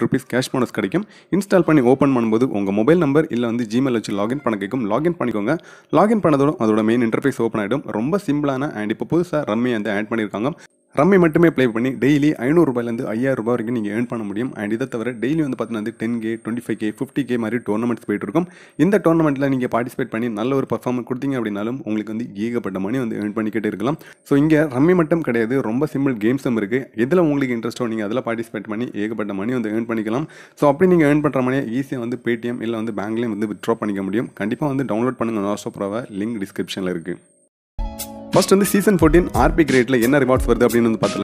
rupees cash bonus கிடைக்கும் install பண்ணி open பண்ணும்போது உங்கள் மொபைல் நம்பர் இல்லை வந்து ஜிமெயில் வச்சு லாகின் பண்ண கேட்கும் லாகின் பண்ணிக்கோங்க லாகின் பண்ணதோடு அதோட மெயின் இன்டர்ஃபேஸ் ஓப்பன் ஆகிடும் ரொம்ப சிம்பிளான அண்ட் இப்போ புதுசாக ரம்மி வந்து ஆட் பண்ணியிருக்காங்க ரம்மி மட்டுமே ப்ளே பண்ணி டெய்லி ஐநூறுரூபாயிலேருந்து ஐயாயிரம் ரூபாய் வரைக்கும் நீங்கள் ஏர்ன் பண்ண முடியும் அண்ட் இதை தவிர டெய்லி வந்து பார்த்தீங்கன்னா ten K twenty five K fifty K மாதிரி டோர்னமெண்ட்ஸ் போயிட்டு இருக்கும் இந்த டோர்னமெண்ட்டில் நீங்கள் பார்ட்டிசிபேட் பண்ணி நல்ல ஒரு பர்ஃபார்மன்ஸ் கொடுத்தீங்க அப்படின்னாலும் உங்களுக்கு வந்து ஏகப்பட்ட மணி வந்து ஏர்ன் பண்ணிக்கிட்டே இருக்கலாம் ஸோ இங்கே ரம்மி மட்டும் கிடையாது ரொம்ப சிம்பிள் கேம்ஸும் இருக்குது எதில் உங்களுக்கு இன்ட்ரெஸ்ட்டோ நீங்கள் அதில் பார்ட்டிசிபேட் பண்ணி ஏகப்பட்ட மணி வந்து ஏர்ன் பண்ணிக்கலாம் ஸோ அப்படி நீங்கள் ஏர்ன் பண்ணுற மணியை ஈஸியாக வந்து பேடிஎம் இல்லை வந்து பேங்க்லேயும் வந்து விட்ரா பண்ணிக்க முடியும் கண்டிப்பாக வந்து டவுன்லோட் பண்ணுங்கள் நாஸ்டோ ப்ரோவை லிங்க் டிஸ்கிரிப்ஷனில் இருக்குது ஃபர்ஸ்ட் வந்து சீசன் ஃபோர்டீன் ஆர்பி கிரேட்டில் என்ன ரிவார்ட்ஸ் வருது அப்படின்னு வந்து பார்த்தலாம்